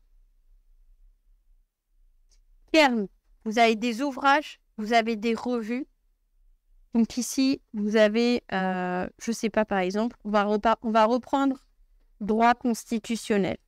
Kern, vous avez des ouvrages, vous avez des revues. Donc ici, vous avez, euh, je ne sais pas par exemple, on va, reprendre droit constitutionnel.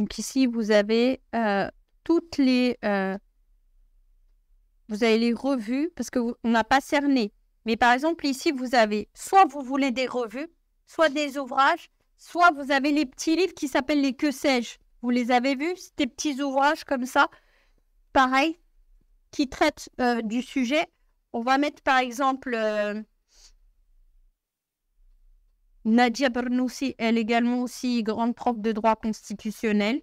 Donc ici, vous avez euh, toutes les... Euh, vous avez les revues parce qu'on n'a pas cerné. Mais par exemple, ici, vous avez soit vous voulez des revues, soit des ouvrages, soit vous avez les petits livres qui s'appellent les que sais-je. Vous les avez vus, des petits ouvrages comme ça, pareil, qui traitent euh, du sujet. On va mettre par exemple Nadia Bernoussi, elle est également aussi grande prof de droit constitutionnel.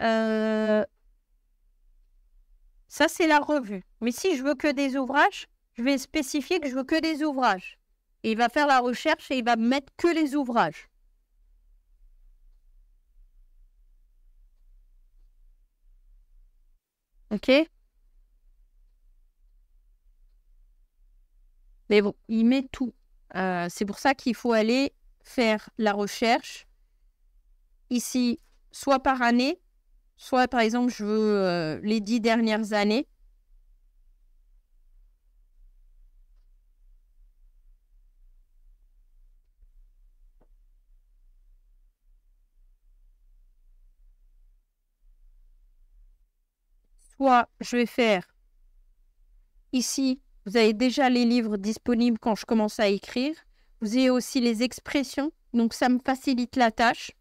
Euh, ça, c'est la revue. Mais si je veux que des ouvrages, je vais spécifier que je veux que des ouvrages. Et il va faire la recherche et il va mettre que les ouvrages. OK Mais bon, il met tout. Euh, c'est pour ça qu'il faut aller faire la recherche ici, soit par année, soit par exemple, je veux euh, les dix dernières années. Soit je vais faire ici, vous avez déjà les livres disponibles quand je commence à écrire. Vous avez aussi les expressions, donc ça me facilite la tâche.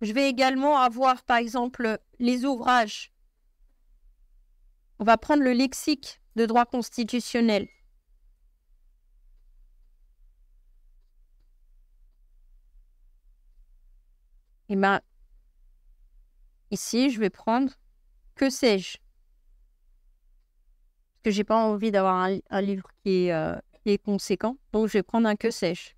Je vais également avoir, par exemple, les ouvrages. On va prendre le lexique de droit constitutionnel. Et eh bien, ici, je vais prendre que sais-je. Parce que je n'ai pas envie d'avoir un, livre qui est euh, conséquent. Donc, je vais prendre un queue sèche.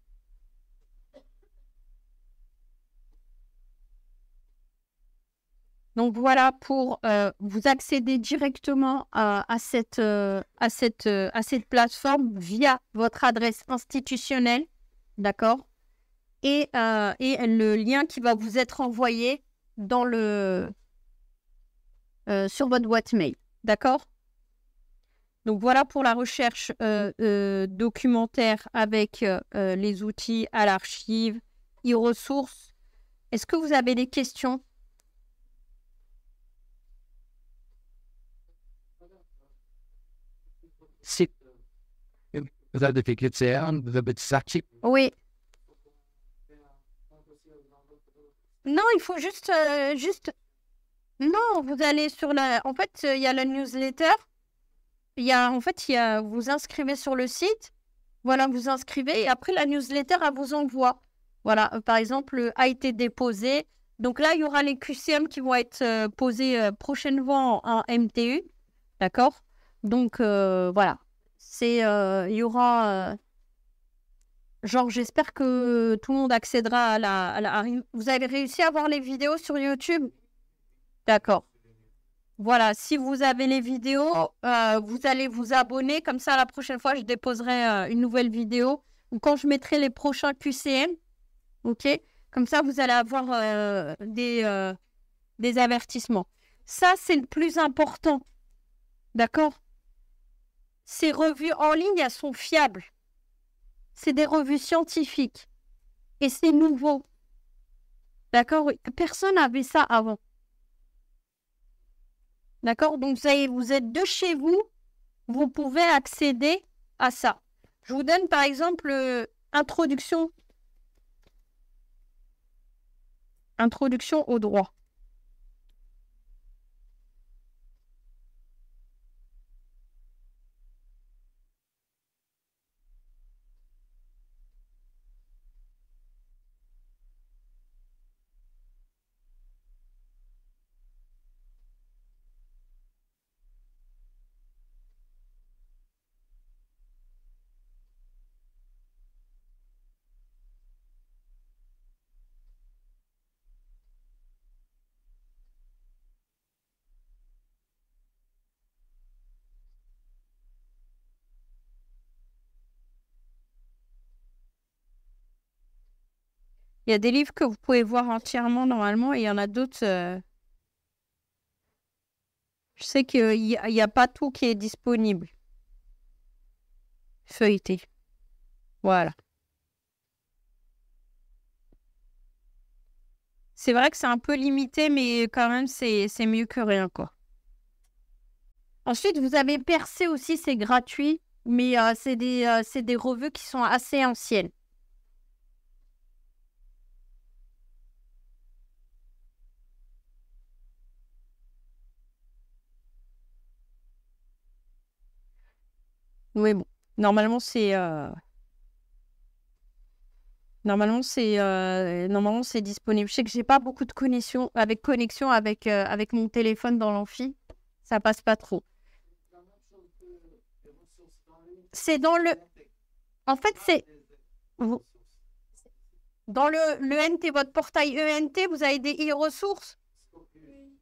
Donc voilà pour euh, vous accéder directement à, cette, à, cette, euh, euh, à cette plateforme via votre adresse institutionnelle, d'accord et, et, le lien qui va vous être envoyé dans le, sur votre boîte mail, d'accord donc voilà pour la recherche euh, euh, documentaire avec euh, les outils à l'archive, e-ressources. Est-ce que vous avez des questions Oui. Non, il faut juste, juste... Non, vous allez sur la... En fait, il y a la newsletter. Il y a, en fait, il y a, vous inscrivez sur le site, voilà, vous inscrivez et après la newsletter, à vous envoie. Voilà, euh, par exemple, euh, a été déposé. Donc là, il y aura les QCM qui vont être euh, posés prochainement en, MTU. D'accord Donc voilà, c'est il y aura. Genre, j'espère que tout le monde accédera à la, Vous avez réussi à voir les vidéos sur YouTube D'accord. Voilà, si vous avez les vidéos, oh. euh, vous allez vous abonner. Comme ça, la prochaine fois, je déposerai euh, une nouvelle vidéo ou quand je mettrai les prochains QCM. OK Comme ça, vous allez avoir euh, des, des avertissements. Ça, c'est le plus important. D'accord Ces revues en ligne, elles sont fiables. C'est des revues scientifiques. Et c'est nouveau. D'accord Personne n'avait ça avant. D'accord Donc, vous êtes de chez vous, vous pouvez accéder à ça. Je vous donne par exemple euh, introduction. Introduction au droit. Il y a des livres que vous pouvez voir entièrement normalement et il y en a d'autres. Euh, je sais qu'il n'y a, pas tout qui est disponible. Feuilleté. Voilà. C'est vrai que c'est un peu limité, mais quand même, c'est mieux que rien, Ensuite, vous avez Percé aussi, c'est gratuit, mais euh, c'est des, euh, des revues qui sont assez anciennes. Oui, bon, normalement, c'est. Euh, normalement, c'est euh, normalement c'est disponible. Je sais que j'ai pas beaucoup de connexion avec connexion avec euh, avec mon téléphone dans l'amphi, ça passe pas trop. C'est dans le. En fait, c'est dans le, le votre portail ENT, vous avez des e-ressources.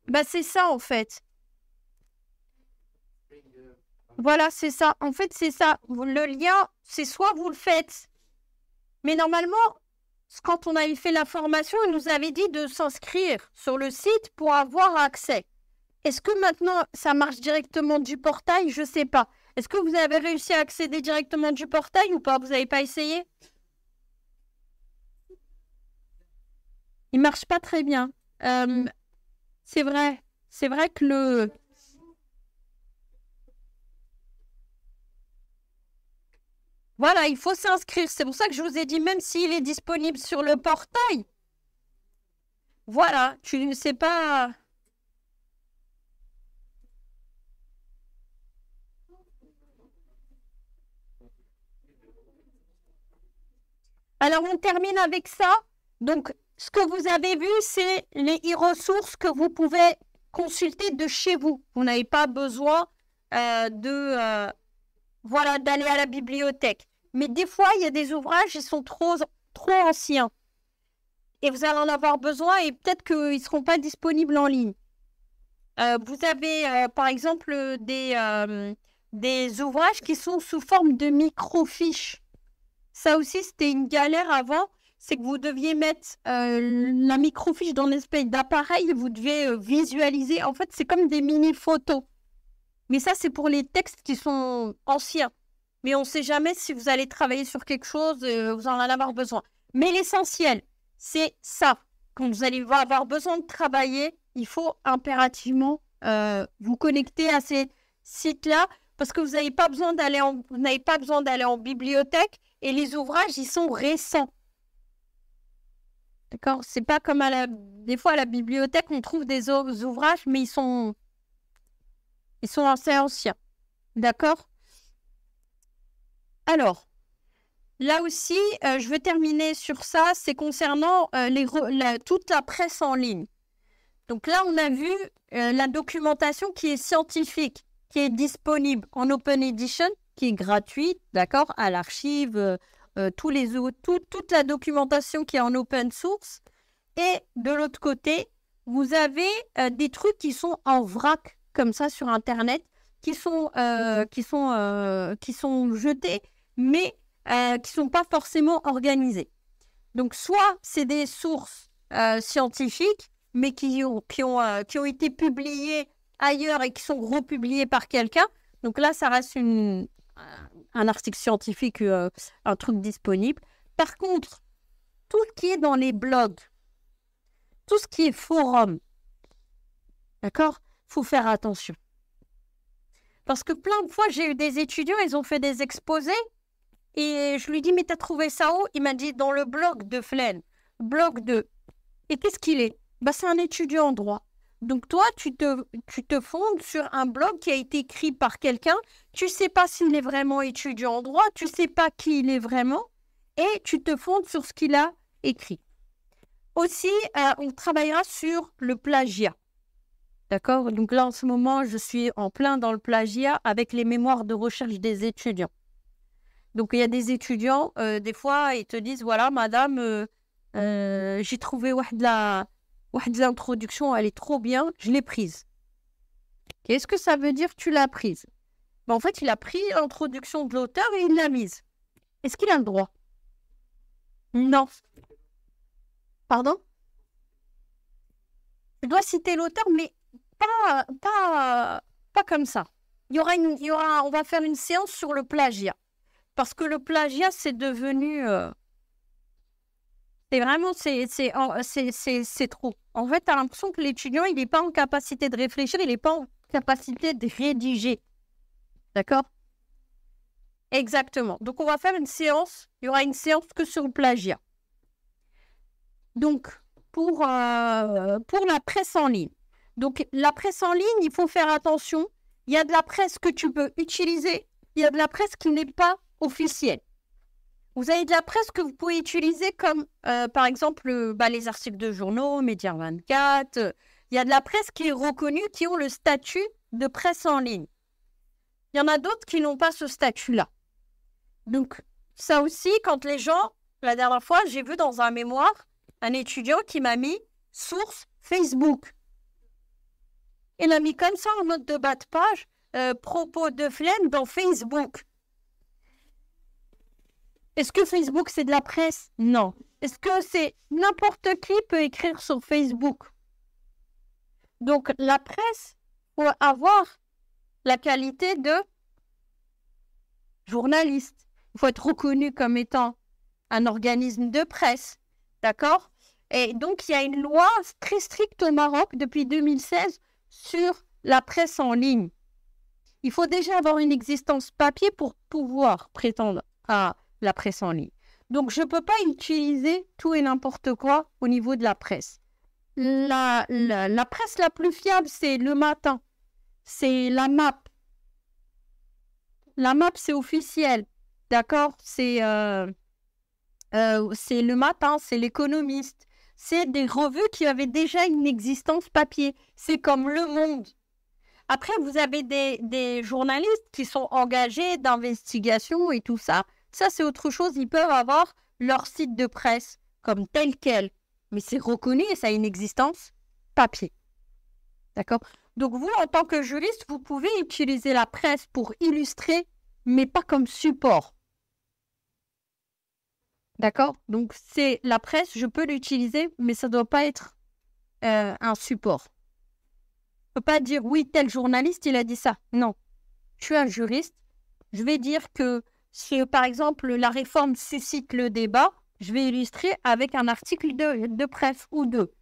Bah, c'est ça en fait. Voilà, c'est ça. En fait, c'est ça. Le lien, c'est soit vous le faites, mais normalement, quand on avait fait la formation, il nous avait dit de s'inscrire sur le site pour avoir accès. Est-ce que maintenant, ça marche directement du portail Je ne sais pas. Est-ce que vous avez réussi à accéder directement du portail ou pas Vous n'avez pas essayé Il marche pas très bien. Euh, mmh. c'est vrai. C'est vrai que le, Voilà, il faut s'inscrire. C'est pour ça que je vous ai dit, même s'il est disponible sur le portail, voilà, tu ne sais pas... Alors, on termine avec ça. Donc, ce que vous avez vu, c'est les e-ressources que vous pouvez consulter de chez vous. Vous n'avez pas besoin euh, de... Euh, voilà, d'aller à la bibliothèque. Mais des fois, il y a des ouvrages, ils sont trop, trop anciens. Et vous allez en avoir besoin et peut-être qu'ils ne seront pas disponibles en ligne. Euh, vous avez, euh, par exemple, des, euh, des ouvrages qui sont sous forme de micro Ça aussi, c'était une galère avant. C'est que vous deviez mettre la micro-fiche dans une espèce d'appareil, vous deviez visualiser. En fait, c'est comme des mini-photos. Mais ça, c'est pour les textes qui sont anciens. Mais on ne sait jamais si vous allez travailler sur quelque chose, euh, vous en allez avoir besoin. Mais l'essentiel, c'est ça. Quand vous allez avoir besoin de travailler, il faut impérativement euh, vous connecter à ces sites-là parce que vous n'avez pas besoin d'aller en, pas besoin d'aller en bibliothèque et les ouvrages, ils sont récents. D'accord C'est pas comme à la, des fois à la bibliothèque, on trouve des ouvrages, mais ils sont ils sont assez anciens. D'accord Alors, là aussi, euh, je veux terminer sur ça. C'est concernant euh, toute la presse en ligne. Donc là, on a vu euh, la documentation qui est scientifique, qui est disponible en Open Edition, qui est gratuite, d'accord, à l'archive, tous les tout, toute la documentation qui est en open source. Et de l'autre côté, vous avez des trucs qui sont en vrac comme ça sur Internet qui sont, euh, mhm. qui sont, euh, qui sont jetés, mais euh, qui ne sont pas forcément organisés. Donc, soit c'est des sources scientifiques, mais qui ont, qui, ont, qui ont été publiées ailleurs et qui sont republiées par quelqu'un. Donc là, ça reste une, un article scientifique, un truc disponible. Par contre, tout ce qui est dans les blogs, tout ce qui est forum, d'accord faut faire attention. Parce que plein de fois, j'ai eu des étudiants, ils ont fait des exposés et je lui dis, mais t'as trouvé ça où Il m'a dit, dans le blog de Flen, blog de... Et qu'est-ce qu'il est, bah, C'est un étudiant en droit. Donc toi, tu te, tu te fondes sur un blog qui a été écrit par quelqu'un. Tu ne sais pas s'il est vraiment étudiant en droit, tu ne sais pas qui il est vraiment, et tu te fondes sur ce qu'il a écrit. Aussi, euh, on travaillera sur le plagiat. D'accord Donc là, en ce moment, je suis en plein dans le plagiat avec les mémoires de recherche des étudiants. Donc il y a des étudiants, euh, des fois, ils te disent, voilà, madame, euh, euh, j'ai trouvé de la l'introduction, elle est trop bien, je l'ai prise. Qu'est-ce que ça veut dire tu l'as prise ben, En fait, il a pris l'introduction de l'auteur et il l'a mise. Est-ce qu'il a le droit Non. Pardon Je dois citer l'auteur, mais pas, pas, pas comme ça. Il y aura y aura, on va faire une séance sur le plagiat. Parce que le plagiat, c'est devenu. Euh, c'est vraiment, c'est trop. En fait, tu as l'impression que l'étudiant, il n'est pas en capacité de réfléchir, il n'est pas en capacité de rédiger. D'accord Exactement. Donc, on va faire une séance. Il y aura une séance que sur le plagiat. Donc, pour, euh, pour la presse en ligne, donc, la presse en ligne, il faut faire attention. Il y a de la presse que tu peux utiliser, il y a de la presse qui n'est pas officielle. Vous avez de la presse que vous pouvez utiliser comme, euh, par exemple, euh, bah, les articles de journaux, Média 24. il y a de la presse qui est reconnue, qui ont le statut de presse en ligne. Il y en a d'autres qui n'ont pas ce statut-là. Donc, ça aussi, quand les gens, la dernière fois, j'ai vu dans un mémoire un étudiant qui m'a mis source Facebook il a mis comme ça en note de bas de page euh, propos de Flemme dans Facebook. Est-ce que Facebook c'est de la presse Non. Est-ce que c'est n'importe qui peut écrire sur Facebook Donc la presse doit avoir la qualité de journaliste. Il faut être reconnu comme étant un organisme de presse, d'accord Et donc il y a une loi très stricte au Maroc depuis 2016 sur la presse en ligne. Il faut déjà avoir une existence papier pour pouvoir prétendre à la presse en ligne. Donc, je ne peux pas utiliser tout et n'importe quoi au niveau de la presse. La, presse la plus fiable, c'est le matin. C'est la MAP. La MAP, c'est officiel. D'accord euh, euh, C'est le matin, c'est l'économiste c'est des revues qui avaient déjà une existence papier. C'est comme Le Monde. Après, vous avez des, journalistes qui sont engagés d'investigation et tout ça. Ça, c'est autre chose. Ils peuvent avoir leur site de presse comme tel quel. Mais c'est reconnu et ça a une existence papier. D'accord Donc vous, en tant que juriste, vous pouvez utiliser la presse pour illustrer, mais pas comme support. D'accord Donc, c'est la presse, je peux l'utiliser, mais ça ne doit pas être euh, un support. Je ne peux pas dire, oui, tel journaliste, il a dit ça. Non. Je suis un juriste. Je vais dire que si, par exemple, la réforme suscite le débat, je vais illustrer avec un article de, presse ou deux,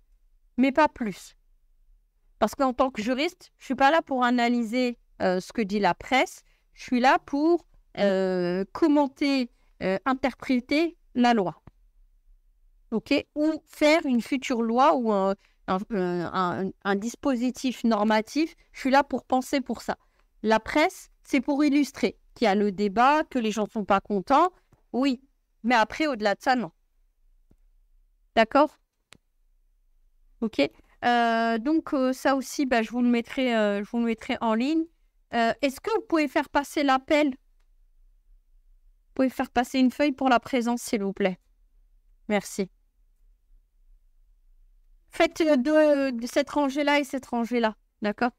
mais pas plus. Parce qu'en tant que juriste, je ne suis pas là pour analyser euh, ce que dit la presse. Je suis là pour euh, commenter, interpréter la loi. OK, ou faire une future loi ou un, dispositif normatif. Je suis là pour penser pour ça. La presse, c'est pour illustrer qu'il y a le débat, que les gens ne sont pas contents. Oui, mais après, au-delà de ça, non. D'accord Ok. Euh, donc euh, ça aussi, bah, je, vous le mettrai, euh, je vous le mettrai en ligne. Est-ce que vous pouvez faire passer l'appel pouvez faire passer une feuille pour la présence, s'il vous plaît. Merci. Faites euh, de, euh, cette rangée-là et cette rangée-là, d'accord